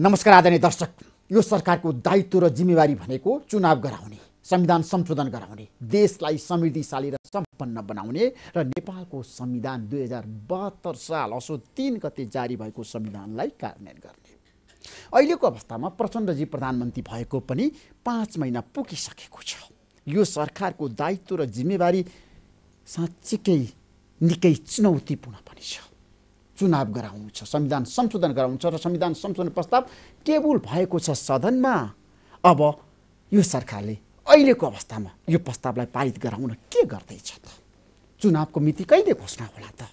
नमस्कार आदरणीय दर्शक यो सरकारको दायित्व र जिम्मेवारी भनेको चुनाव गराउने संविधान संशोधन गराउने देशलाई समृद्धिशाली र सम्पन्न बनाउने र नेपालको संविधान दुई हजार बहत्तर साल असो तिन गते जारी भएको संविधानलाई कार्यान्वयन गर्ने अहिलेको अवस्थामा प्रचण्डजी प्रधानमन्त्री भएको पनि पाँच महिना पुगिसकेको छ यो सरकारको दायित्व र जिम्मेवारी साँच्चीकै निकै चुनौतीपूर्ण पनि छ चुनाव गराउँछ संविधान संशोधन गराउँछ र संविधान संशोधन प्रस्ताव टेबुल भएको छ सदनमा अब यो सरकारले अहिलेको अवस्थामा यो प्रस्तावलाई पारित गराउन के गर्दैछ त चुनावको मिति कहिले घोषणा होला त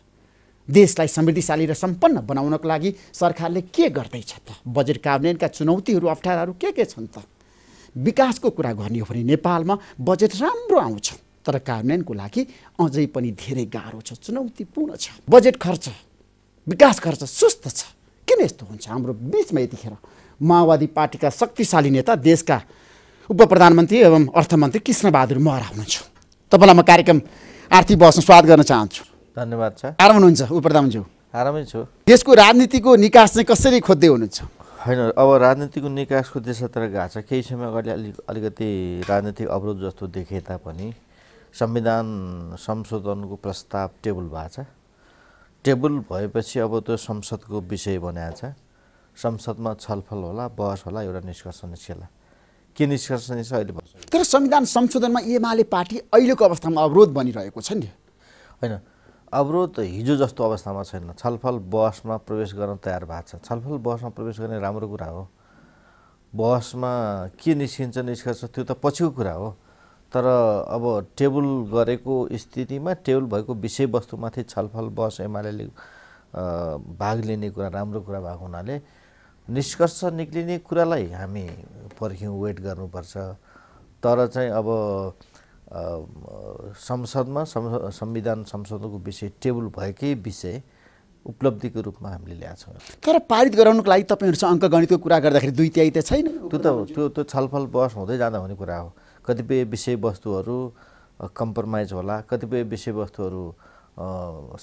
देशलाई समृद्धिशाली र सम्पन्न बनाउनको लागि सरकारले के गर्दैछ त बजेट कार्यान्वयनका चुनौतीहरू अप्ठ्याराहरू के के छन् त विकासको कुरा गर्ने हो भने नेपालमा बजेट राम्रो आउँछ तर कार्यान्वयनको लागि अझै पनि धेरै गाह्रो छ चुनौतीपूर्ण छ बजेट खर्च विकास खर्च सुस्त छ किन यस्तो हुन्छ हाम्रो बिचमा यतिखेर माओवादी पार्टीका शक्तिशाली नेता देशका उप प्रधानमन्त्री एवं अर्थमन्त्री कृष्णबहादुर महरा हुनुहुन्छ तपाईँलाई म कार्यक्रम आर्थिक बहसमा स्वागत गर्न चाहन्छु धन्यवाद छ आराम हुनुहुन्छ उप प्रधानज्यू आरामै छु देशको राजनीतिको निकास चाहिँ कसरी खोज्दै हुनुहुन्छ होइन अब राजनीतिको निकास खोज्दैछतिर गएको छ केही समय अगाडि अलिक अलिकति राजनीतिक अवरोध जस्तो देखे तापनि संविधान संशोधनको प्रस्ताव टेबल भएको छ टेबल भएपछि अब त्यो संसदको विषय बनाएको छ संसदमा छलफल होला बहस होला एउटा निष्कर्ष निस्केला के निष्कर्ष निस्क अहिले तर संविधान संशोधनमा एमाले पार्टी अहिलेको अवस्थामा अवरोध बनिरहेको छ नि होइन अवरोध हिजो जस्तो अवस्थामा छैन छलफल बहसमा प्रवेश गर्न तयार भएको छ छलफल बहसमा प्रवेश गर्ने राम्रो कुरा हो बहसमा के निस्किन्छ निष्कर्ष त्यो त पछिको कुरा हो तर अब टेबल गरेको स्थितिमा टेबल भएको विषयवस्तुमाथि छलफल बस एमाले भाग लिने कुरा राम्रो कुरा भएको हुनाले निष्कर्ष निक्लिने कुरालाई हामी पर्ख्यौँ वेट गर्नुपर्छ तर चाहिँ अब संसदमा संविधान संशोधनको विषय टेबल भएकै विषय उपलब्धिको रूपमा हामीले ल्याएको छौँ तर पारित गराउनुको लागि तपाईँहरूसँग अङ्क गणितको कुरा गर्दाखेरि दुई त्याई त छैन त्यो त त्यो त्यो छलफल बस हुँदै जाँदा हुने कुरा हो कतिपय विषयवस्तुहरू कम्प्रोमाइज होला कतिपय विषयवस्तुहरू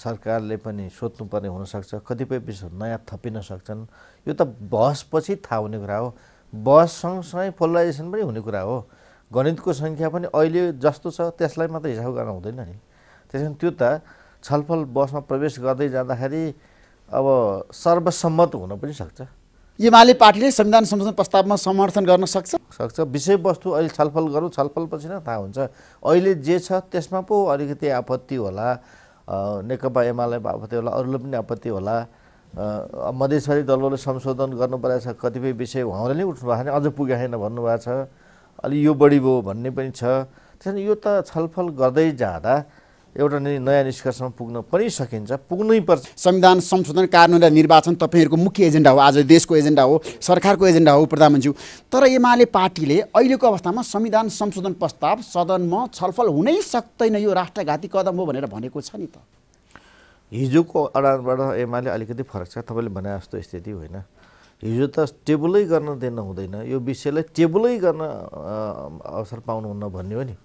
सरकारले पनि सोध्नुपर्ने हुनसक्छ कतिपय विषय नयाँ थपिन सक्छन् यो त बहसपछि थाहा हुने कुरा हो बहस सँगसँगै पोलराइजेसन पनि हुने कुरा हो गणितको सङ्ख्या पनि अहिले जस्तो छ त्यसलाई मात्र हिसाब गर्न हुँदैन नि त्यस त्यो त छलफल बसमा प्रवेश गर्दै जाँदाखेरि अब सर्वसम्मत हुन पनि सक्छ एमाले पार्टीले संविधान संशोधन प्रस्तावमा समर्थन गर्न सक्छ सक्छ विषयवस्तु अहिले छलफल गरौँ छलफलपछि नै थाहा हुन्छ अहिले जे छ त्यसमा पो अलिकति आपत्ति होला नेकपा एमाले आपत्ति होला अरूले पनि आपत्ति होला मधेश्वरी दलहरूले संशोधन गर्नु परेको छ कतिपय विषय उहाँले नै उठ्नु भएको छैन अझ पुगेको छैन भन्नुभएको छ अलि यो बढी भयो भन्ने पनि छ त्यसैले यो त छलफल गर्दै जाँदा एउटा नयाँ निष्कर्षमा पुग्न पनि सकिन्छ पुग्नै पर्छ संविधान संशोधन कानुन र निर्वाचन तपाईँहरूको मुख्य एजेन्डा हो आज देशको एजेन्डा हो सरकारको एजेन्डा हो प्रधानमन्त्री तर एमाले पार्टीले अहिलेको अवस्थामा संविधान संशोधन प्रस्ताव सदनमा छलफल हुनै सक्दैन यो राष्ट्रघाती कदम हो भनेर भनेको छ नि त हिजोको अडानबाट एमाले अलिकति फरक छ तपाईँले भने जस्तो स्थिति होइन हिजो त टेबलै गर्न दिन हुँदैन यो विषयलाई टेबलै गर्न अवसर पाउनुहुन्न भन्ने हो नि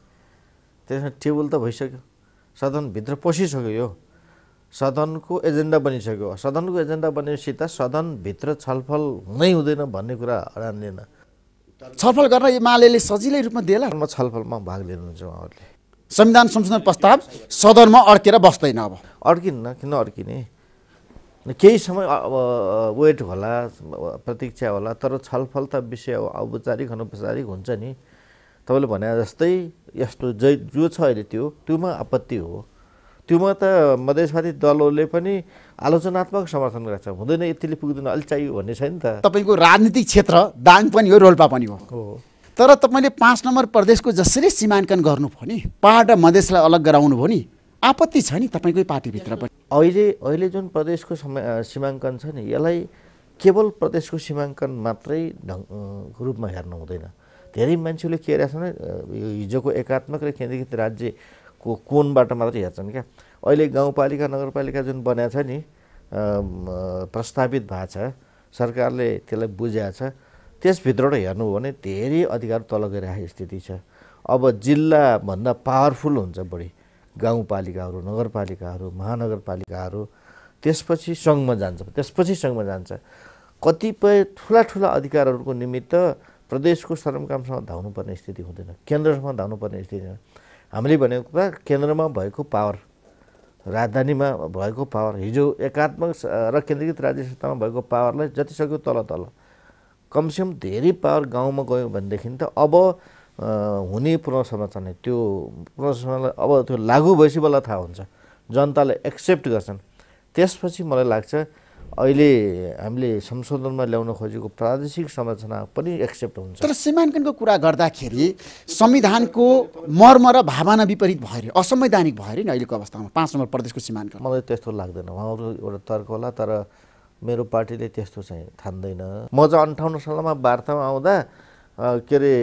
त्यसमा टेबल त भइसक्यो सदनभित्र पसिसक्यो यो सदनको एजेन्डा बनिसक्यो सदनको एजेन्डा बनेपछि त सदनभित्र छलफल हुनै हुँदैन भन्ने कुरा हरानिएन छलफल गर्न एमाले सजिलै रूपमा दिएला म छलफलमा भाग लिनुहुन्छ उहाँहरूले संविधान संशोधन प्रस्ताव सदनमा अड्केर बस्दैन अब अड्किन्न किन अड्किने केही समय अब वेट होला प्रतीक्षा होला तर छलफल त विषय औपचारिक अनौपचारिक हुन्छ नि तपाईँले भने जस्तै यस्तो जै जो छ अहिले त्यो त्योमा आपत्ति हो त्योमा त मधेसवादी दलहरूले पनि आलोचनात्मक समर्थन छ हुँदैन यतिले पुग्दैन अलिक चाहियो भन्ने छैन त तपाईँको राजनीतिक क्षेत्र दाङ पनि हो रोल्पा पनि हो तर तपाईँले पाँच नम्बर प्रदेशको जसरी सीमाङ्कन गर्नुभयो नि पाहाड र मधेसलाई अलग गराउनुभयो नि आपत्ति छ नि तपाईँकै पार्टीभित्र पनि अहिले अहिले जुन प्रदेशको सीमाङ्कन छ नि यसलाई केवल प्रदेशको सीमाङ्कन मात्रै ढङ्ग रूपमा हेर्नु हुँदैन धेरै मान्छेले के हेरेका छन् यो हिजोको एकात्मक र केन्द्रीकृत राज्यको कोणबाट मात्रै हेर्छन् क्या अहिले गाउँपालिका नगरपालिका जुन बनाएको छ नि प्रस्तावित भएको छ सरकारले त्यसलाई बुझाएको छ त्यसभित्रबाट हेर्नु हो भने धेरै अधिकार तल गइरहेको स्थिति छ अब जिल्लाभन्दा पावरफुल हुन्छ बढी गाउँपालिकाहरू नगरपालिकाहरू महानगरपालिकाहरू त्यसपछि सङ्घमा जान्छ त्यसपछि सङ्घमा जान्छ कतिपय ठुला ठुला अधिकारहरूको निमित्त प्रदेशको सरमकामसँग धाउनुपर्ने स्थिति हुँदैन केन्द्रसँग धाउनुपर्ने स्थिति हुँदैन हामीले भनेको कुरा केन्द्रमा भएको पावर राजधानीमा भएको पावर हिजो एकात्मक र केन्द्रीकृत राज्य सत्तामा भएको पावरलाई जतिसक्यो तल तल कमसेकम धेरै पावर गाउँमा गयो भनेदेखि त अब हुने पुनर्संरचना त्यो पुनर्संरचनालाई अब त्यो लागु भएपछि बल्ल थाहा हुन्छ जनताले एक्सेप्ट गर्छन् त्यसपछि मलाई लाग्छ अहिले हामीले संशोधनमा ल्याउन खोजेको प्रादेशिक संरचना पनि एक्सेप्ट हुन्छ तर सीमाङ्कनको कुरा गर्दाखेरि संविधानको मर्म र भावना विपरीत भयो अरे असंवैधानिक भयो अरे नि अहिलेको अवस्थामा पाँच नम्बर प्रदेशको सीमाङ्कन मलाई त्यस्तो लाग्दैन उहाँहरू एउटा तर्क होला तर मेरो पार्टीले त्यस्तो चाहिँ थान्दैन म चाहिँ अन्ठाउन्न सालमा वार्तामा आउँदा के अरे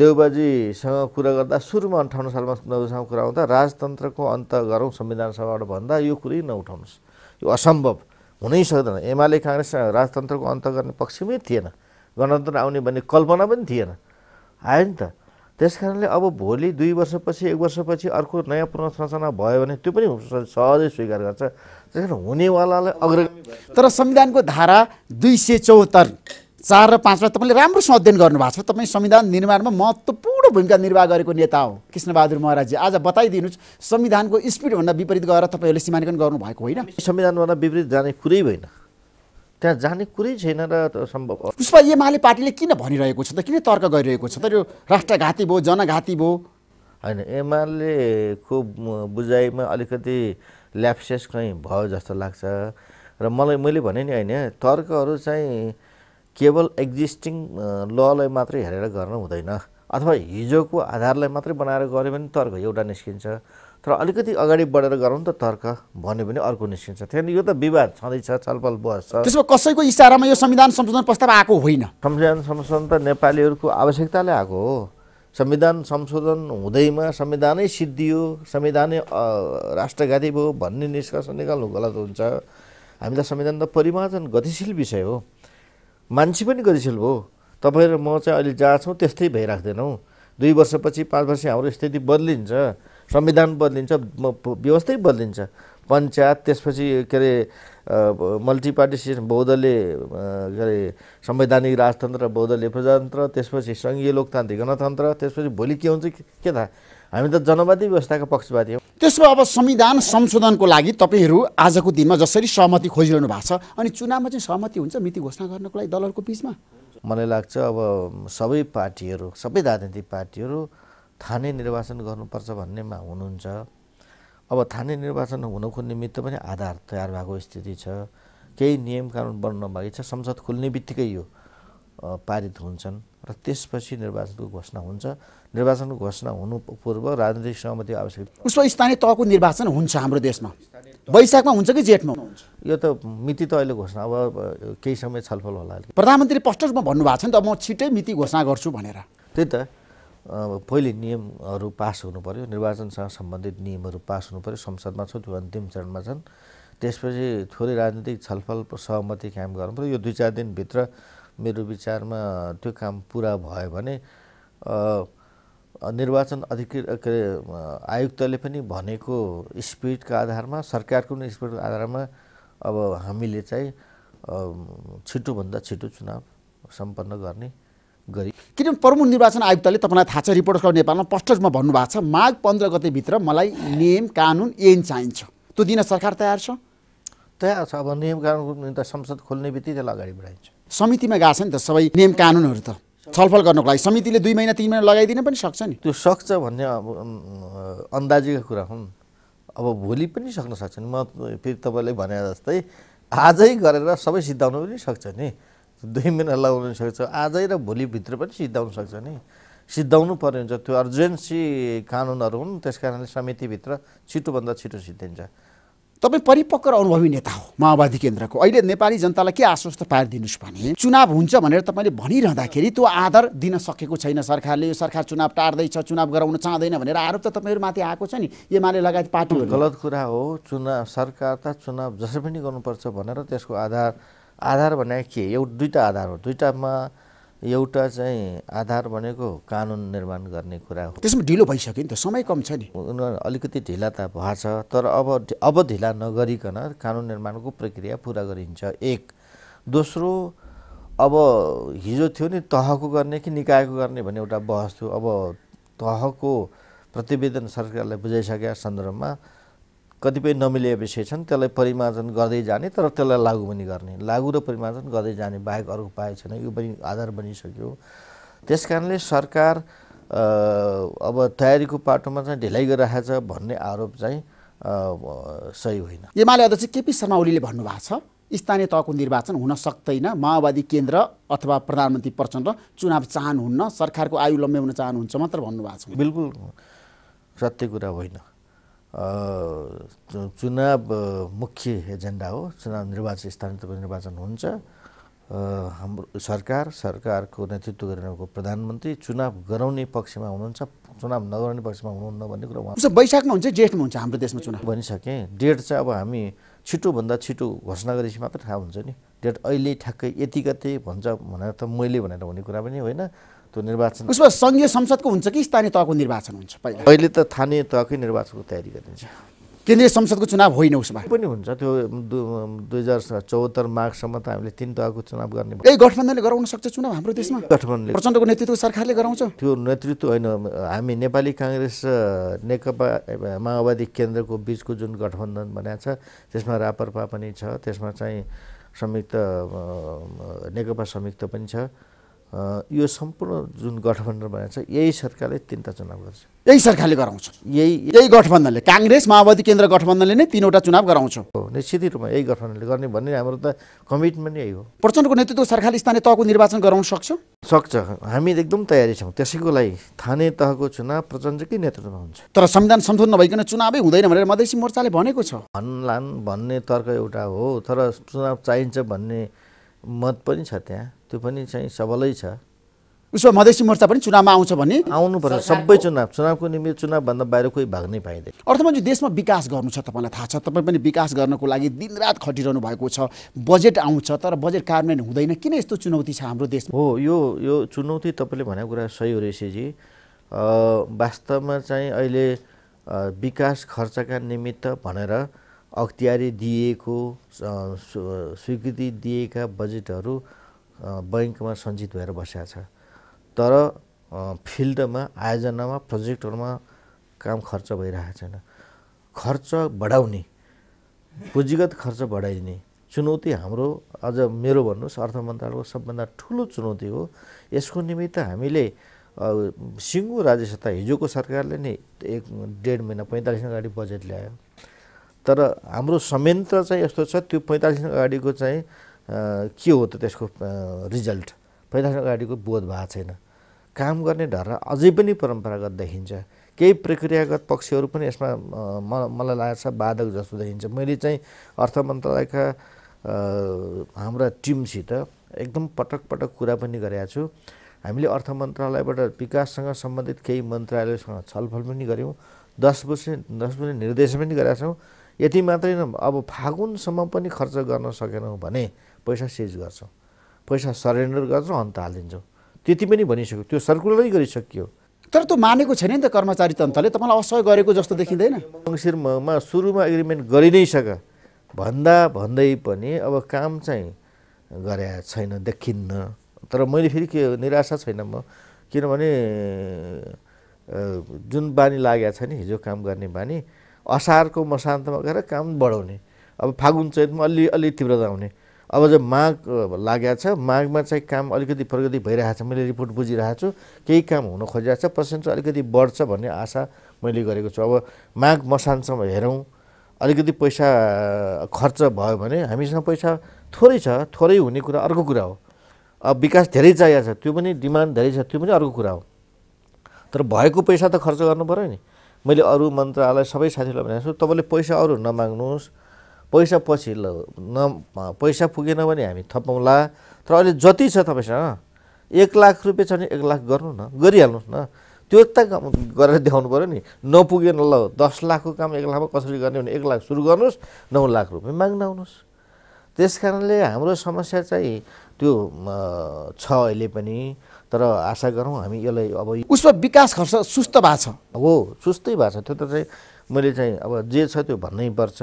देउबाजीसँग कुरा गर्दा सुरुमा अन्ठाउन्न सालमा नौसँग कुरा आउँदा राजतन्त्रको अन्त गरौँ संविधान सभाबाट भन्दा यो कुरै नउठाउनुहोस् यो असम्भव हुनै सक्दैन एमाले काङ्ग्रेस राजतन्त्रको अन्त गर्ने पक्षमै थिएन गणतन्त्र आउने भन्ने कल्पना पनि थिएन आयो नि त त्यस कारणले अब भोलि दुई वर्षपछि एक वर्षपछि अर्को नयाँ पुनर्संरचना भयो भने त्यो पनि सहजै स्वीकार गर्छ त्यस कारण हुनेवालालाई अग्र तर संविधानको धारा दुई सय चौहत्तर चार र पाँचमा तपाईँले राम्रोसँग अध्ययन गर्नुभएको छ तपाईँ संविधान निर्माणमा महत्त्वपूर्ण भूमिका निर्वाह गरेको नेता हो कृष्णबहादुर महाराजी आज बताइदिनुहोस् संविधानको स्पिडभन्दा विपरीत गएर तपाईँहरूले सीमाङ्कन गर्नुभएको होइन संविधानभन्दा विपरीत जाने कुरै होइन त्यहाँ जाने कुरै छैन र सम्भव पुष्पा एमाले पार्टीले किन भनिरहेको छ त किन तर्क गरिरहेको छ त यो राष्ट्रघाती भयो जनघाती भयो होइन एमालेको बुझाइमा अलिकति ल्याप्सेस कहीँ भयो जस्तो लाग्छ र मलाई मैले भने नि होइन तर्कहरू चाहिँ केवल एक्जिस्टिङ ललाई मात्रै हेरेर गर्न हुँदैन अथवा हिजोको आधारलाई मात्रै बनाएर गऱ्यो भने तर्क एउटा निस्किन्छ तर अलिकति अगाडि बढेर गरौँ त तर्क भन्यो भने अर्को निस्किन्छ त्यहाँदेखि यो त विवाद छँदैछ छलफल बस्छ छ त्यसमा कसैको इसारामा यो संविधान संशोधन प्रस्ताव आएको होइन संविधान संशोधन त नेपालीहरूको आवश्यकताले आएको हो संविधान संशोधन हुँदैमा संविधानै सिद्धियो संविधानै राष्ट्रघाती भयो भन्ने निष्कर्ष निकाल्नु गलत हुन्छ हामी त संविधान त परिमार्जन गतिशील विषय हो मान्छे पनि गतिशील भयो तपाईँ र म चाहिँ अहिले जहाँ छौँ त्यस्तै भइराख्दैनौँ दुई वर्षपछि पाँच वर्ष हाम्रो स्थिति बदलिन्छ संविधान बदलिन्छ व्यवस्थै बदलिन्छ पञ्चायत त्यसपछि के अरे मल्टिपार्टी सिस्टम बौद्धले के अरे संवैधानिक राजतन्त्र बौद्धले प्रजातन्त्र त्यसपछि सङ्घीय लोकतान्त्रिक गणतन्त्र त्यसपछि भोलि के हुन्छ के थाहा हामी त जनवादी व्यवस्थाका पक्षपाती हौ त्यसमा अब संविधान संशोधनको लागि तपाईँहरू आजको दिनमा जसरी सहमति खोजिरहनु भएको छ अनि चुनावमा चाहिँ सहमति हुन्छ मिति घोषणा गर्नको लागि दलहरूको बिचमा मलाई लाग्छ अब सबै पार्टीहरू सबै राजनीतिक पार्टीहरू थाने निर्वाचन गर्नुपर्छ भन्नेमा हुनुहुन्छ अब थाने निर्वाचन हुनको निमित्त पनि आधार तयार भएको स्थिति छ केही नियम कानुन बन्न बाँकी छ संसद खुल्ने बित्तिकै यो पारित हुन्छन् र त्यसपछि निर्वाचनको घोषणा हुन्छ निर्वाचनको घोषणा हुनु पूर्व राजनीतिक सहमति आवश्यक उसको स्थानीय तहको निर्वाचन हुन्छ हाम्रो देशमा वैशाखमा हुन्छ कि जेठमा हुन्छ यो त मिति त अहिले घोषणा अब केही समय छलफल होला प्रधानमन्त्री प्रष्ट रूपमा भन्नुभएको छ नि त म छिटै मिति घोषणा गर्छु भनेर त्यही त पहिले नियमहरू पास हुनु पऱ्यो निर्वाचनसँग सम्बन्धित नियमहरू पास हुनु पऱ्यो संसदमा छ त्यो अन्तिम चरणमा छन् त्यसपछि थोरै राजनीतिक छलफल सहमति कायम गर्नु पऱ्यो यो दुई चार दिनभित्र मेरो विचारमा त्यो काम पुरा भयो भने निर्वाचन अधिकृत के आयुक्तले पनि भनेको स्पिडका आधारमा सरकारको पनि स्पिडको आधारमा अब हामीले चाहिँ छिटोभन्दा छिटो चुनाव सम्पन्न गर्ने गरी किन प्रमुख निर्वाचन आयुक्तले तपाईँलाई थाहा छ रिपोर्टर्स नेपालमा प्रष्ट रूपमा भन्नुभएको छ माघ पन्ध्र गतेभित्र मलाई नियम कानुन एन चाहिन्छ त्यो दिन सरकार तयार छ तयार छ अब नियम कानुन त संसद खोल्ने बित्तिकै त्यसलाई अगाडि बढाइन्छ समितिमा गएको छ नि त सबै नियम कानुनहरू त छलफल गर्नुको लागि समितिले दुई महिना तिन महिना लगाइदिन पनि सक्छ नि त्यो सक्छ भन्ने अब अन्दाजीका कुरा हुन् अब भोलि पनि सक्न सक्छ नि म फेरि तपाईँले भने जस्तै आजै गरेर सबै सिद्धाउनु पनि सक्छ नि दुई महिना लगाउनु सक्छ आजै र भोलिभित्र पनि सिद्धाउनु सक्छ नि सिद्धाउनु पर्ने हुन्छ त्यो अर्जेन्सी कानुनहरू हुन् त्यस कारणले समितिभित्र छिटोभन्दा छिटो सिद्धिन्छ तपाईँ परिपक्व र अनुभवी नेता हो माओवादी केन्द्रको अहिले नेपाली जनतालाई के आश्वस्त पारिदिनुहोस् भने चुनाव हुन्छ भनेर तपाईँले भनिरहँदाखेरि त्यो आधार दिन सकेको छैन सरकारले यो सरकार चुनाव टार्दैछ चुनाव गराउन चाहँदैन भनेर आरोप त तपाईँहरूमाथि आएको छ नि एमाले लगायत पार्टी गलत कुरा हो चुनाव सरकार त चुनाव जसरी पनि गर्नुपर्छ भनेर त्यसको आधार आधार भने के एउटा दुईवटा आधार हो दुईवटामा एउटा चाहिँ आधार भनेको कानुन निर्माण गर्ने कुरा हो त्यसमा ढिलो भइसक्यो नि त समय कम छ नि उनीहरू अलिकति ढिला त भएको छ तर अब अब ढिला नगरिकन कानुन निर्माणको प्रक्रिया पुरा गरिन्छ एक दोस्रो अब हिजो थियो नि तहको गर्ने कि निकायको गर्ने भन्ने एउटा बहस थियो अब तहको प्रतिवेदन सरकारलाई बुझाइसकेका सन्दर्भमा कतिपय नमिले विषय छन् त्यसलाई परिमार्जन गर्दै जाने तर त्यसलाई लागु पनि गर्ने लागु र परिमार्जन गर्दै जाने बाहेक अर्को उपाय छैन यो पनि आधार बनिसक्यो त्यस कारणले सरकार अब तयारीको पाटोमा चाहिँ ढिलाइ गरिरहेछ भन्ने आरोप चाहिँ सही होइन एमाले अध्यक्ष केपी शर्मा ओलीले भन्नुभएको छ स्थानीय तहको निर्वाचन हुन सक्दैन माओवादी केन्द्र अथवा प्रधानमन्त्री प्रचण्ड चुनाव चाहनुहुन्न सरकारको आयु लम्ब्याउन चाहनुहुन्छ मात्र भन्नुभएको छ बिल्कुल सत्य कुरा होइन चुनाव मुख्य एजेन्डा हो चुनाव निर्वाचन स्थानीय तहको निर्वाचन हुन्छ हाम्रो सरकार सरकारको नेतृत्व गरिरहेको प्रधानमन्त्री चुनाव गराउने पक्षमा हुनुहुन्छ चुनाव नगराउने पक्षमा हुनुहुन्न भन्ने कुरा उहाँ वैशाखमा हुन्छ जेठमा हुन्छ हाम्रो देशमा चुनाव भनिसकेँ डेट चाहिँ अब हामी छिटोभन्दा छिटो घोषणा गरेपछि मात्र थाहा हुन्छ नि डेट अहिले ठ्याक्कै यति गते भन्छ भनेर त मैले भनेर हुने कुरा पनि होइन त्यो निर्वाचन उसमा सङ्घीय संसदको हुन्छ कि स्थानीय तहको निर्वाचन हुन्छ पहिला अहिले त स्थानीय तहकै निर्वाचनको तयारी गरिन्छ केन्द्रीय संसदको चुनाव होइन उसमा पनि हुन्छ त्यो दुई हजार चौहत्तर मार्चसम्म त हामीले तिन तहको चुनाव गर्ने ए गठबन्धनले गराउन सक्छ चुनाव हाम्रो देशमा गठबन्धनले प्रचण्डको नेतृत्व सरकारले गराउँछ त्यो नेतृत्व होइन हामी नेपाली काङ्ग्रेस नेकपा माओवादी केन्द्रको बिचको जुन गठबन्धन बनाएको छ त्यसमा रापरपा पनि छ त्यसमा चाहिँ संयुक्त नेकपा संयुक्त पनि छ यो सम्पूर्ण जुन गठबन्धन बनाएको छ यही सरकारले तिनवटा चुनाव गर्छ यही सरकारले गराउँछ यही यही गठबन्धनले काङ्ग्रेस माओवादी केन्द्र गठबन्धनले नै तिनवटा चुनाव गराउँछ हो निश्चित रूपमा यही गठबन्धनले गर्ने भन्ने हाम्रो त कमिटमेन्ट यही हो प्रचण्डको नेतृत्व सरकारले स्थानीय तहको निर्वाचन गराउन सक्छ सक्छ हामी एकदम तयारी छौँ त्यसैको लागि थाने तहको चुनाव प्रचण्डकै नेतृत्वमा हुन्छ तर संविधान संशोधन नभइकन चुनावै हुँदैन भनेर मधेसी मोर्चाले भनेको छ भन् भन्ने तर्क एउटा हो तर चुनाव चाहिन्छ भन्ने मत पनि छ त्यहाँ त्यो पनि चाहिँ सबलै छ उसमा मधेसी मोर्चा पनि चुनावमा आउँछ भने आउनु पर्छ सबै चुनाव चुनावको निम्ति चुनावभन्दा बाहिर कोही भाग्नै पाइँदैन अर्थमा देशमा विकास गर्नु छ तपाईँलाई थाहा छ तपाईँ पनि विकास गर्नको लागि दिनरात खटिरहनु भएको छ बजेट आउँछ तर बजेट कार्यान्वयन हुँदैन किन यस्तो चुनौती छ हाम्रो देशमा हो यो यो चुनौती तपाईँले भनेको कुरा सही हो ऋषिजी वास्तवमा चाहिँ अहिले विकास खर्चका निमित्त भनेर अख्तियारी दिएको स्वीकृति दिएका बजेटहरू बैङ्कमा सञ्चित भएर बसेको छ तर फिल्डमा आयोजनामा प्रोजेक्टहरूमा काम खर्च भइरहेको छैन खर्च बढाउने पुँजीगत खर्च बढाइने चुनौती हाम्रो अझ मेरो भन्नुहोस् अर्थ मन्त्रालयको सबभन्दा ठुलो चुनौती हो यसको निमित्त हामीले सिङ्गो राज्य सत्ता हिजोको सरकारले नै एक डेढ महिना पैँतालिस दिन अगाडि बजेट ल्यायो तर हाम्रो संयन्त्र चाहिँ यस्तो छ त्यो पैँतालिस दिन अगाडिको चाहिँ के हो त त्यसको रिजल्ट पहिलासँग अगाडिको बोध भएको छैन काम गर्ने ढर्ना अझै पनि परम्परागत देखिन्छ केही प्रक्रियागत पक्षहरू पनि यसमा म मलाई लाग्छ बाधक जस्तो देखिन्छ मैले चाहिँ अर्थ मन्त्रालयका हाम्रा टिमसित एकदम पटक पटक कुरा पनि गरेका छु हामीले अर्थ मन्त्रालयबाट विकाससँग सम्बन्धित केही मन्त्रालयसँग छलफल पनि गऱ्यौँ दस वर्ष दस वर्ष निर्देशन पनि गरेका छौँ यति मात्रै न अब फागुनसम्म पनि खर्च गर्न सकेनौँ भने पैसा सेज गर्छौँ पैसा सरेन्डर गर्छौँ अन्त हालिदिन्छौँ त्यति पनि भनिसक्यो त्यो सर्कुलरै गरिसक्यो तर त्यो मानेको छैन नि त कर्मचारी तन्त्रले तपाईँलाई असहयोग गरेको जस्तो देखिँदैन मङ्सिरमा सुरुमा एग्रिमेन्ट गरि नै सक भन्दा भन्दै पनि अब काम चाहिँ गरे छैन देखिन्न तर मैले फेरि के निराशा छैन म किनभने जुन बानी लागेको छ नि हिजो काम गर्ने बानी असारको मसान्तमा गएर काम बढाउने अब फागुन चैतमा अलि अलि तीव्रता आउने अब जब माग लागेको छ माघमा चाहिँ काम अलिकति प्रगति भइरहेको छ मैले रिपोर्ट बुझिरहेको छु केही काम हुन खोजिरहेको छ पर्सेन्ट अलिकति बढ्छ भन्ने आशा मैले गरेको छु अब माग मसानसम्म हेरौँ अलिकति पैसा खर्च भयो भने हामीसँग पैसा थोरै छ थोरै हुने कुरा अर्को कुरा हो अब विकास धेरै चाहिएको छ त्यो पनि डिमान्ड धेरै छ त्यो पनि अर्को कुरा हो तर भएको पैसा त खर्च गर्नु पऱ्यो नि मैले अरू मन्त्रालय सबै साथीहरूलाई भनेको छु तपाईँले पैसा अरू नमाग्नुहोस् पैसा पछि ल न पैसा पुगेन भने हामी थपौँला तर अहिले जति छ तपाईँसँग एक लाख रुपियाँ छ भने एक लाख गर्नु न गरिहाल्नुहोस् न त्यो त गरेर देखाउनु पऱ्यो नि नपुगेन ल दस लाखको काम एक लाखमा कसरी गर्ने भने एक लाख सुरु गर्नुहोस् नौ लाख रुपियाँ माग्न आउनुहोस् त्यस कारणले हाम्रो समस्या चाहिँ त्यो छ अहिले पनि तर आशा गरौँ हामी यसलाई अब उसमा विकास खर्च सुस्त भएको छ हो सुस्तै भएको छ त्यो त चाहिँ मैले चाहिँ अब जे छ त्यो भन्नै पर्छ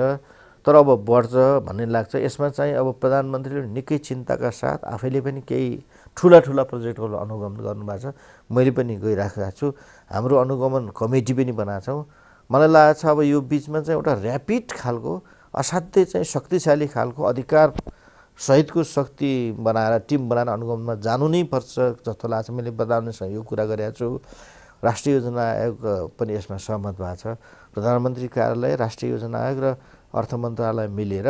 तर अब बढ्छ भन्ने लाग्छ यसमा चाहिँ अब प्रधानमन्त्रीले निकै चिन्ताका साथ आफैले पनि केही ठुला ठुला प्रोजेक्टहरू अनुगमन गर्नुभएको छ मैले पनि गइराखेका छु हाम्रो अनुगमन कमिटी पनि बनाएको छौँ मलाई लागेको छ अब यो बिचमा चाहिँ एउटा ऱ्यापिड खालको असाध्यै चाहिँ शक्तिशाली खालको अधिकार सहितको शक्ति बनाएर टिम बनाएर अनुगमनमा जानु नै पर्छ जस्तो लाग्छ मैले प्रधानमन्त्रीसँग यो कुरा गरेका छु राष्ट्रिय योजना आयोग पनि यसमा सहमत भएको छ प्रधानमन्त्री कार्यालय राष्ट्रिय योजना आयोग र अर्थ मन्त्रालय मिलेर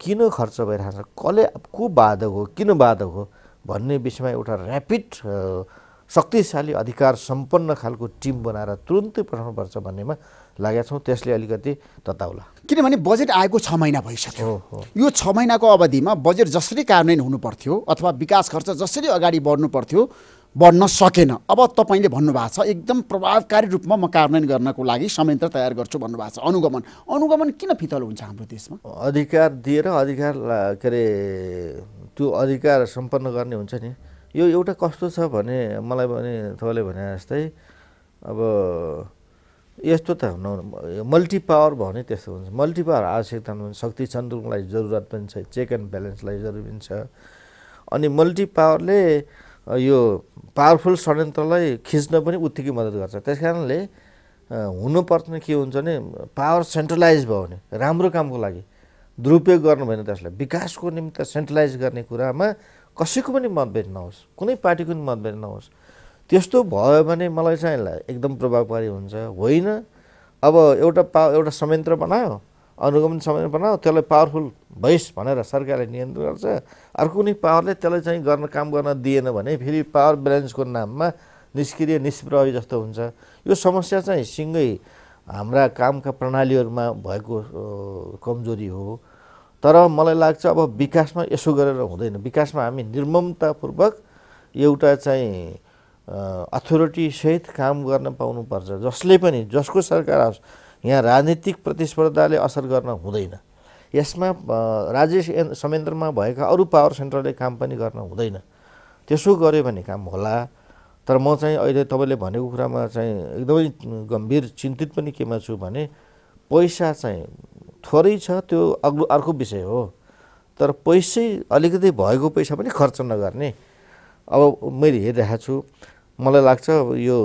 किन खर्च भइरहेको छ कसले को बाधक हो किन बाधक हो भन्ने विषयमा एउटा ऱ्यापिड शक्तिशाली अधिकार सम्पन्न खालको टिम बनाएर तुरुन्तै पठाउनुपर्छ भन्नेमा लागेका छौँ त्यसले अलिकति तताउला किनभने बजेट आएको छ महिना भइसक्यो यो छ महिनाको अवधिमा बजेट जसरी कार्यान्वयन हुनु अथवा विकास खर्च जसरी अगाडि बढ्नु पर्थ्यो बढ्न सकेन अब तपाईँले भन्नुभएको छ एकदम प्रभावकारी रूपमा म कार्यान्वयन गर्नको लागि संयन्त्र तयार गर्छु भन्नुभएको छ अनुगमन अनुगमन किन फितलो हुन्छ हाम्रो देशमा अधिकार दिएर अधिकार के अरे त्यो अधिकार सम्पन्न गर्ने हुन्छ नि यो एउटा कस्तो छ भने मलाई भने तपाईँले भने जस्तै अब यस्तो त हुनु मल्टिपावर भयो भने त्यस्तो हुन्छ मल्टिपावर आवश्यकता हुन्छ शक्ति सन्तुलनलाई जरुरत पनि छ चेक एन्ड ब्यालेन्सलाई जरुरी पनि छ अनि मल्टिपावरले यो पावरफुल षड्यन्त्रलाई खिच्न पनि उत्तिकै मद्दत गर्छ त्यस कारणले हुनुपर्ने के हुन्छ भने पावर सेन्ट्रलाइज भयो भने राम्रो कामको लागि दुरुपयोग गर्नु भएन त्यसलाई विकासको निम्ति सेन्ट्रलाइज गर्ने कुरामा कसैको पनि मतभेद नहोस् कुनै पार्टीको पनि मतभेद नहोस् त्यस्तो भयो भने मलाई चाहिँ एकदम प्रभावकारी हुन्छ होइन अब एउटा पा एउटा संयन्त्र बनायो अनुगमन संयन्त्र बनायो त्यसलाई पावरफुल भइस भनेर सरकारले नियन्त्रण गर्छ अर्को कुनै पावरले त्यसलाई चाहिँ गर्न काम गर्न दिएन भने फेरि पावर ब्यालेन्सको नाममा निष्क्रिय निष्प्रभावी जस्तो हुन्छ यो समस्या चाहिँ सिँगै हाम्रा कामका प्रणालीहरूमा भएको कमजोरी हो तर मलाई लाग्छ अब विकासमा यसो गरेर हुँदैन विकासमा हामी निर्ममतापूर्वक एउटा चाहिँ अथोरिटीसहित काम गर्न पाउनुपर्छ जसले पनि जसको सरकार आओस् यहाँ राजनीतिक प्रतिस्पर्धाले असर गर्न हुँदैन यसमा राज्य संयन्त्रमा भएका अरू पावर सेन्टरले काम पनि गर्न हुँदैन त्यसो गऱ्यो भने काम होला तर म चाहिँ अहिले तपाईँले भनेको कुरामा चाहिँ एकदमै गम्भीर चिन्तित पनि केमा छु भने पैसा चाहिँ थोरै छ त्यो अग्लो अर्को विषय हो तर पैसै अलिकति भएको पैसा पनि खर्च नगर्ने अब मैले हेरिरहेको छु मलाई लाग्छ यो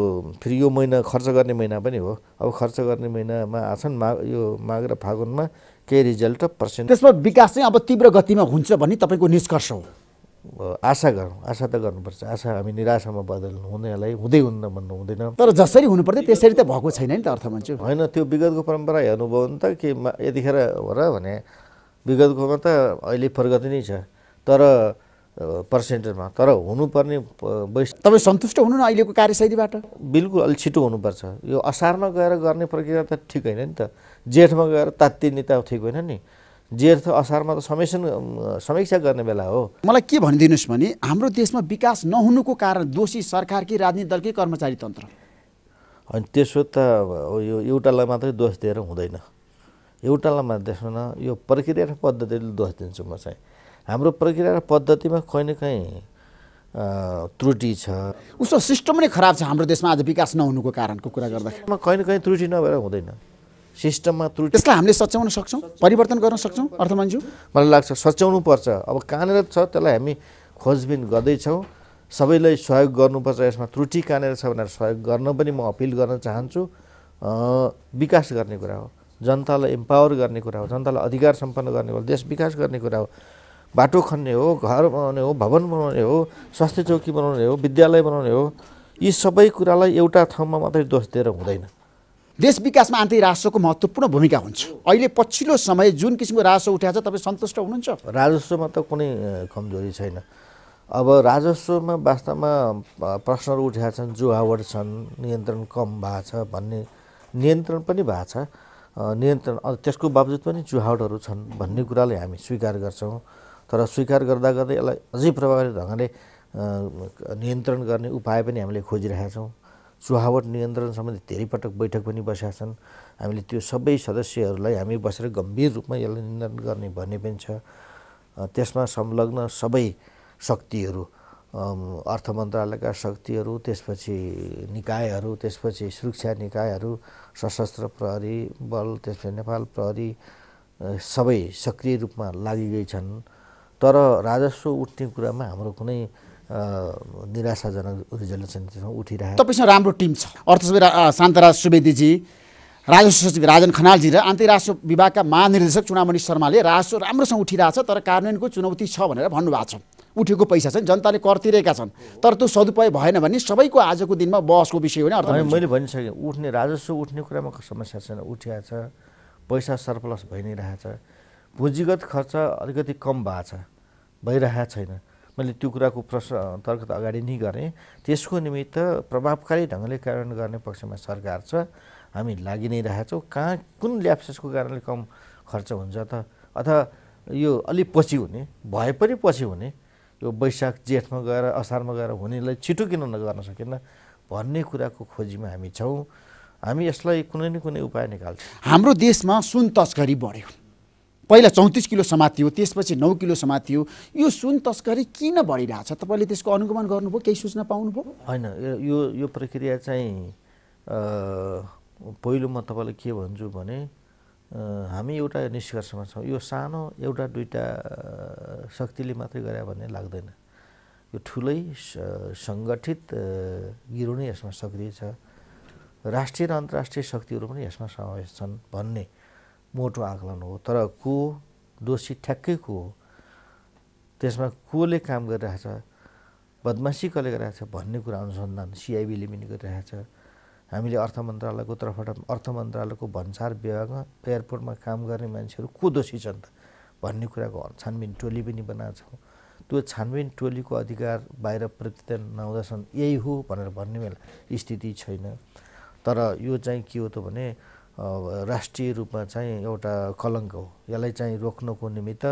फेरि यो महिना खर्च गर्ने महिना पनि हो अब खर्च गर्ने महिनामा आछन् माघ यो माघ र फागुनमा केही रिजल्ट र पर्सेन्ट त्यसमा विकास चाहिँ अब तीव्र गतिमा हुन्छ भन्ने तपाईँको निष्कर्ष हो आशा गरौँ आशा त गर्नुपर्छ आशा हामी निराशामा बदल्नु हुनेलाई हुँदै हुन्न भन्नु हुँदैन तर जसरी हुनुपर्थ्यो त्यसरी त भएको छैन नि त अर्थ मान्छे होइन त्यो विगतको परम्परा हेर्नुभयो भने त के यतिखेर हो र भने विगतकोमा त अहिले प्रगति नै छ तर पर्सेन्टेजमा तर हुनुपर्ने बैस तपाईँ सन्तुष्ट हुनु न अहिलेको कार्यशैलीबाट बिल्कुल अलिक छिटो हुनुपर्छ यो असारमा गएर गर्ने प्रक्रिया त ठिक होइन नि त जेठमा गएर तात्तिने त ठिक होइन नि जेठ असारमा त समेसन समीक्षा गर्ने बेला हो मलाई के भनिदिनुहोस् भने हाम्रो देशमा विकास नहुनुको कारण दोषी सरकार कि राजनीति दलकै कर्मचारी तन्त्र अनि त्यसो त यो एउटालाई मात्रै दोष दिएर हुँदैन एउटालाई मात्रै देख्नु न यो प्रक्रिया र पद्धतिले दोष दिन्छु म चाहिँ हाम्रो प्रक्रिया र पद्धतिमा कहीँ न कहीँ त्रुटि छ उसको सिस्टम नै खराब छ हाम्रो देशमा आज विकास नहुनुको कारणको कुरा गर्दाखेरि कहीँ न कहीँ त्रुटि नभएर हुँदैन सिस्टममा त्रुटि त्यसलाई हामीले सच्याउन सक्छौँ परिवर्तन गर्न सक्छौँ अर्थमान्छु मलाई लाग्छ सच्याउनु पर्छ अब कहाँनिर छ त्यसलाई हामी खोजबिन गर्दैछौँ सबैलाई सहयोग गर्नुपर्छ यसमा त्रुटि कहाँनिर छ भनेर सहयोग गर्न पनि म अपिल गर्न चाहन्छु विकास गर्ने कुरा हो जनतालाई इम्पावर गर्ने कुरा हो जनतालाई अधिकार सम्पन्न गर्ने कुरा देश विकास गर्ने कुरा हो बाटो खन्ने हो घर बनाउने हो भवन बनाउने हो स्वास्थ्य चौकी बनाउने हो विद्यालय बनाउने हो यी सबै कुरालाई एउटा ठाउँमा मात्रै दोष दिएर हुँदैन देश विकासमा आन्तरिक राजस्वको महत्त्वपूर्ण भूमिका हुन्छ अहिले पछिल्लो समय जुन किसिमको राजस्व उठाएको छ तपाईँ सन्तुष्ट हुनुहुन्छ राजस्वमा त कुनै कमजोरी छैन अब राजस्वमा वास्तवमा प्रश्नहरू उठाएका छन् जुहावट छन् नियन्त्रण कम भएको छ भन्ने नियन्त्रण पनि भएको छ नियन्त्रण त्यसको बावजुद पनि जुहावटहरू छन् भन्ने कुरालाई हामी स्वीकार गर्छौँ तर स्वीकार गर्दा गर्दै यसलाई अझै प्रभावकारी ढङ्गले नियन्त्रण गर्ने उपाय पनि हामीले खोजिरहेका छौँ चुहावट नियन्त्रण सम्बन्धी धेरै पटक बैठक पनि बसेका छन् हामीले त्यो सबै सदस्यहरूलाई हामी बसेर गम्भीर रूपमा यसलाई नियन्त्रण गर्ने भन्ने पनि छ त्यसमा संलग्न सबै शक्तिहरू अर्थ मन्त्रालयका शक्तिहरू त्यसपछि निकायहरू त्यसपछि सुरक्षा निकायहरू सशस्त्र प्रहरी बल त्यसपछि नेपाल प्रहरी सबै सक्रिय रूपमा लागिएकै छन् तर राजस्व उठ्ने कुरामा हाम्रो कुनै निराशाजनक रिजल्ट चाहिँ त्यसमा उठिरहेको तपाईँसँग राम्रो टिम छ अर्थ शान्तराज सुवेदीजी राजस्व सचिव राजन खनालजी र अन्तर्राष्ट्रिय विभागका महानिर्देशक चुनावमणि शर्माले राजस्व राम्रोसँग उठिरहेछ तर कार्यान्वयनको चुनौती छ भनेर भन्नुभएको छ उठेको पैसा छन् जनताले कर तिरेका छन् तर त्यो सदुपयोग भएन भने सबैको आजको दिनमा बहसको विषय हो नि मैले भनिसकेँ उठ्ने राजस्व उठ्ने कुरामा समस्या छैन छ पैसा सरप्लस भइ नै रहेछ पुँजीगत खर्च अलिकति कम भएको छ भइरहेको छैन मैले त्यो कुराको प्रश्न तर्क अगाडि नै गरेँ त्यसको निमित्त प्रभावकारी ढङ्गले कार्यान्वयन गर्ने पक्षमा सरकार छ हामी लागि नै रहेछौँ कहाँ कुन ल्याप्सेसको कारणले कम खर्च हुन्छ त अथवा यो अलि पछि हुने भए पनि पछि हुने यो वैशाख जेठमा गएर असारमा गएर हुनेलाई छिटो किन नगर्न सकेन भन्ने कुराको खोजीमा हामी छौँ हामी यसलाई कुनै न कुनै उपाय निकाल्छौँ हाम्रो देशमा सुन तस्करी बढ्यो पहिला चौतिस किलो समातियो त्यसपछि नौ किलो समातियो यो सुन तस्करी किन बढिरहेछ तपाईँले त्यसको अनुगमन गर्नुभयो केही सूचना पाउनुभयो होइन यो यो प्रक्रिया चाहिँ पहिलो म तपाईँलाई के भन्छु भने हामी एउटा निष्कर्षमा छौँ यो सानो एउटा दुइटा शक्तिले मात्रै गरे भन्ने लाग्दैन यो ठुलै सङ्गठित गिरो नै यसमा सक्रिय छ राष्ट्रिय र अन्तर्राष्ट्रिय शक्तिहरू पनि यसमा समावेश छन् भन्ने मोटो आकलन हो तर को दोषी ठ्याक्कै को हो त्यसमा कोले काम गरिरहेछ बदमासी कसले गरिरहेछ भन्ने कुरा अनुसन्धान सिआइबीले पनि गरिरहेछ हामीले अर्थ मन्त्रालयको तर्फबाट अर्थ मन्त्रालयको भन्सार विभागमा एयरपोर्टमा काम गर्ने मान्छेहरू को दोषी छन् त भन्ने कुराको छानबिन टोली पनि बनाएको छौँ त्यो छानबिन टोलीको अधिकार बाहिर प्रतिदिन नहुँदासम्म यही हो भनेर भन्ने बेला स्थिति छैन तर यो चाहिँ के हो त भने राष्ट्रिय रूपमा चाहिँ एउटा कलङ्क हो यसलाई चाहिँ रोक्नको निमित्त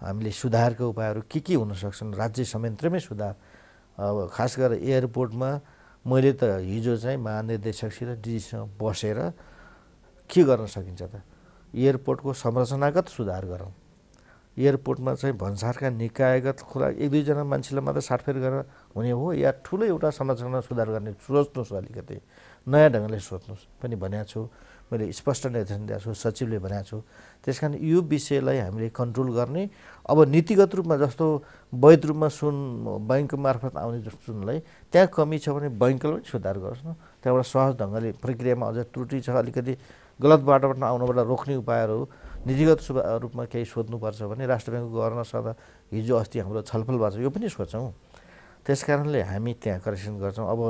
हामीले सुधारका उपायहरू के के हुन सक्छन् राज्य संयन्त्रमै सुधार अब खास गरेर एयरपोर्टमा मैले त हिजो चाहिँ महानिर्देशकसित डिजीसँग बसेर के गर्न सकिन्छ त एयरपोर्टको संरचनागत सुधार गरौँ एयरपोर्टमा चाहिँ भन्सारका निकायगत खुला एक दुईजना मान्छेलाई मात्र साटफेर गरेर हुने हो या ठुलो एउटा संरचना सुधार गर्ने सोच्नुहोस् अलिकति नयाँ ढङ्गले सोच्नुहोस् पनि भनेको छु मैले स्पष्ट निर्देशन दिएको छु सचिवले भनेको छु त्यस कारण यो विषयलाई हामीले कन्ट्रोल गर्ने अब नीतिगत रूपमा जस्तो वैध रूपमा सुन बैङ्क मार्फत आउने जस्तो सुनलाई त्यहाँ कमी छ भने बैङ्कलाई पनि सुधार गरोस् न त्यहाँबाट सहज ढङ्गले प्रक्रियामा अझ त्रुटि छ अलिकति गलत बाटोबाट आउनबाट रोक्ने उपायहरू नीतिगत रूपमा केही सोध्नुपर्छ भने राष्ट्र ब्याङ्क गर्न सभा हिजो अस्ति हाम्रो छलफल भएको छ यो पनि सोचौँ त्यस कारणले हामी त्यहाँ करेक्सन गर्छौँ अब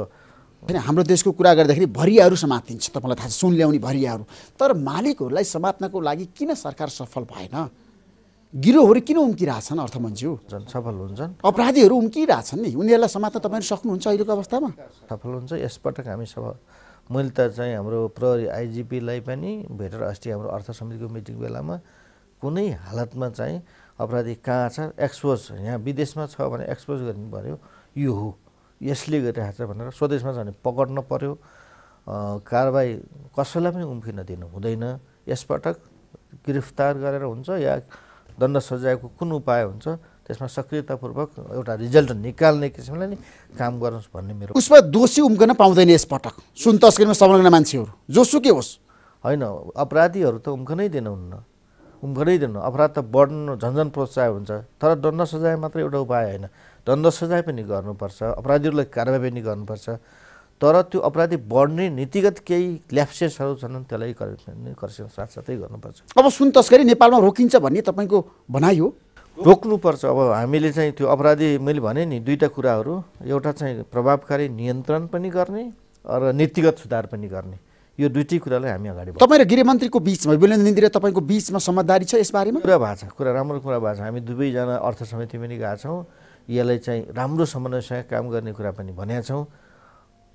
होइन हाम्रो देशको कुरा गर्दाखेरि भरियाहरू समातिन्छ तपाईँलाई थाहा छ सुन ल्याउने भरियाहरू तर मालिकहरूलाई समात्नको लागि किन सरकार सफल भएन गिरोहहरू किन उम्किरहेछन् अर्थमन्ज्यू सफल हुन्छन् अपराधीहरू उम्किरहेछन् नि उनीहरूलाई समात्न तपाईँहरू सक्नुहुन्छ अहिलेको अवस्थामा सफल हुन्छ यसपटक हामी सब मैले त चाहिँ हाम्रो प्रहरी आइजिपीलाई पनि भेटेर अस्ति हाम्रो अर्थ समितिको मिटिङ बेलामा कुनै हालतमा चाहिँ अपराधी कहाँ छ एक्सपोज यहाँ विदेशमा छ भने एक्सपोज गर्नु पऱ्यो यो हो यसले गरिरहेको छ भनेर स्वदेशमा झन् भने पर्यो पऱ्यो कारवाही कसैलाई पनि उम्किन दिनु हुँदैन यसपटक गिरफ्तार गरेर हुन्छ या दण्ड सजायको कुन उपाय हुन्छ त्यसमा सक्रियतापूर्वक एउटा रिजल्ट निकाल्ने किसिमले नि काम गरोस् भन्ने मेरो उसमा दोषी उम्कन पाउँदैन यसपटक सुन तस्किनमा संलग्न मान्छेहरू जोसुकै होस् होइन अपराधीहरू त उम्कनै दिनुहुन्न उम्कनै दिनु अपराध त बढ्नु झन्झन प्रोत्साह हुन्छ तर दण्ड सजाय मात्रै एउटा उपाय होइन दण्ड सजाय पनि गर्नुपर्छ अपराधीहरूलाई कारवाही पनि गर्नुपर्छ तर त्यो अपराधी बढ्ने नीतिगत केही ल्याप्सेसहरू छन् त्यसलाई कर्स्यौँ साथसाथै गर्नुपर्छ अब सुन तस्करी नेपालमा रोकिन्छ भन्ने तपाईँको भनाइ हो रोक्नुपर्छ अब हामीले चाहिँ त्यो अपराधी मैले भने नि दुईवटा कुराहरू एउटा चाहिँ प्रभावकारी नियन्त्रण पनि गर्ने र नीतिगत सुधार पनि गर्ने यो दुइटै कुरालाई हामी अगाडि तपाईँ र गृहमन्त्रीको बिचमा विनोद र तपाईँको बिचमा समझदारी छ यसबारेमा कुरा भएको छ कुरा राम्रो कुरा भएको छ हामी दुवैजना अर्थ समिति पनि गएको छौँ यसलाई चाहिँ राम्रो समन्वयसँग काम गर्ने कुरा पनि भनेका छौँ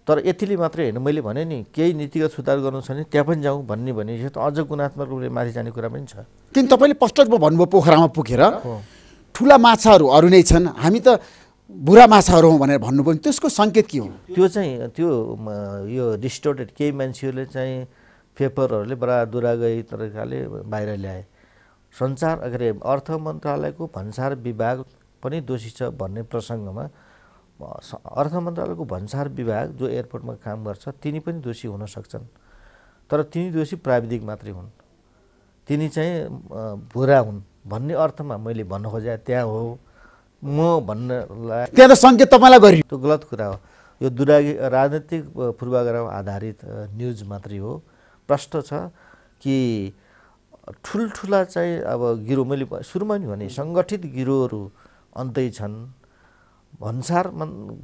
तर यतिले मात्रै होइन मैले भने नि केही नीतिगत सुधार गर्नु छ भने त्यहाँ पनि जाउँ भन्ने भने त अझ गुणात्मक रूपले माथि जाने कुरा पनि छ किन तपाईँले पष्ट भन्नुभयो पोखरामा पुगेर ठुला माछाहरू अरू नै छन् हामी त बुढा माछाहरू हौँ भनेर भन्नुभयो त्यसको सङ्केत के हो त्यो चाहिँ त्यो यो डिस्टोर्टेड केही मान्छेहरूले चाहिँ पेपरहरूले बडा दुरा गई तरिकाले बाहिर ल्याए सञ्चार के अरे अर्थ मन्त्रालयको भन्सार विभाग पनि दोषी छ भन्ने प्रसङ्गमा अर्थ मन्त्रालयको भन्सार विभाग जो एयरपोर्टमा काम गर्छ तिनी पनि दोषी हुन सक्छन् तर तिनी दोषी प्राविधिक मात्रै हुन् तिनी चाहिँ भुरा हुन् भन्ने अर्थमा मैले भन्न खोजेँ त्यहाँ हो म भन्नलाई त्यहाँ त सङ्केत तपाईँलाई गरियो त्यो गलत कुरा हो यो दुरागी राजनैतिक पूर्वाग्रह आधारित न्युज मात्रै हो प्रष्ट छ कि ठुल्ठुला चाहिँ अब गिरो मैले सुरुमा नि भने सङ्गठित गिरोहरू अन्तै छन् भन्सार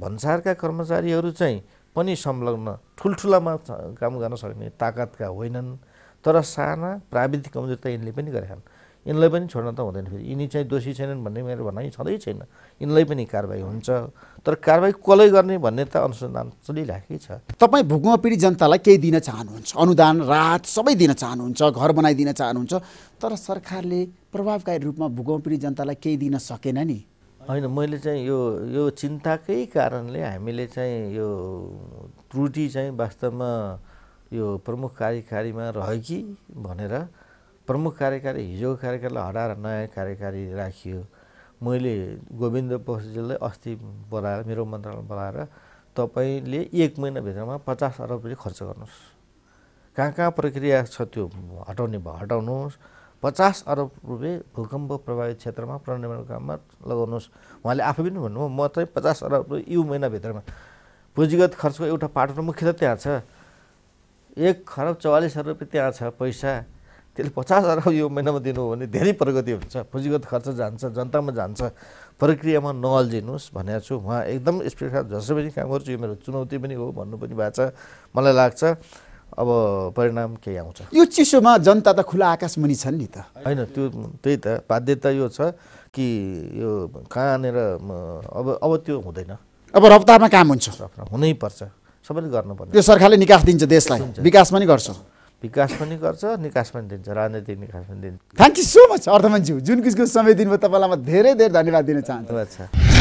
भन्सारका कर्मचारीहरू चाहिँ पनि संलग्न ठुल्ठुलामा काम गर्न सक्ने ताकतका होइनन् तर साना प्राविधिक कमजोर त यिनले पनि गरेछन् यिनलाई पनि छोड्न त हुँदैन फेरि यिनी चाहिँ दोषी छैनन् भन्ने मेरो भनाइ छँदै छैन यिनलाई पनि कारवाही हुन्छ तर कारवाही कसले गर्ने भन्ने त अनुसन्धान चलिरहेकै छ तपाईँ भुकमा पीडित जनतालाई केही दिन चाहनुहुन्छ अनुदान राहत सबै दिन चाहनुहुन्छ घर बनाइदिन चाहनुहुन्छ तर सरकारले प्रभावकारी रूपमा भुकमा पीडित जनतालाई केही दिन सकेन नि होइन मैले चाहिँ यो यो चिन्ताकै कारणले हामीले चाहिँ यो त्रुटि चाहिँ वास्तवमा यो प्रमुख कार्यकारीमा रह्यो कि भनेर प्रमुख कार्यकारी हिजोको कार्यकारीलाई हटाएर नयाँ कार्यकारी राखियो मैले गोविन्द पोखरेललाई अस्ति बोलाएर मेरो मन्त्रालय बोलाएर तपाईँले एक महिनाभित्रमा पचास अरब रुपियाँ खर्च गर्नुहोस् कहाँ कहाँ प्रक्रिया छ त्यो हटाउने भयो हटाउनुहोस् पचास अरब रुपियाँ भूकम्प प्रभावित क्षेत्रमा पुनर्निर्माण काममा लगाउनुहोस् उहाँले आफै पनि भन्नुभयो म चाहिँ पचास अरब रुपियाँ यो महिनाभित्रमा पुँजीगत खर्चको एउटा पाटो मुख्यतः मुख्य त त्यहाँ छ एक खरब चौवालिस अरब रुपियाँ त्यहाँ छ पैसा त्यसले पचास अरब यो महिनामा दिनु हो भने धेरै प्रगति हुन्छ पुँजीगत खर्च जान्छ जनतामा जान्छ प्रक्रियामा नअल्झिनुहोस् भनेको छु उहाँ एकदम स्पिड जसरी पनि काम गर्छु यो मेरो चुनौती पनि हो भन्नु पनि भएको छ मलाई लाग्छ अब परिणाम केही आउँछ यो चिसोमा जनता त खुला आकाश मुनि छन् नि त होइन त्यो त्यही त बाध्यता यो छ कि यो कहाँनिर अब अब त्यो हुँदैन अब रफ्तारमा काम हुन्छ हुनैपर्छ सबैले गर्नुपर्छ त्यो सरकारले निकास दिन्छ देशलाई विकास पनि गर्छ विकास पनि गर्छ निकास पनि दिन्छ राजनीतिक निकास पनि दिन्छ थ्याङ्क यू सो मच अर्थमनज्यू जुन किसिमको समय दिनुभयो तपाईँलाई म धेरै धेरै धन्यवाद दिन चाहन्छु अच्छा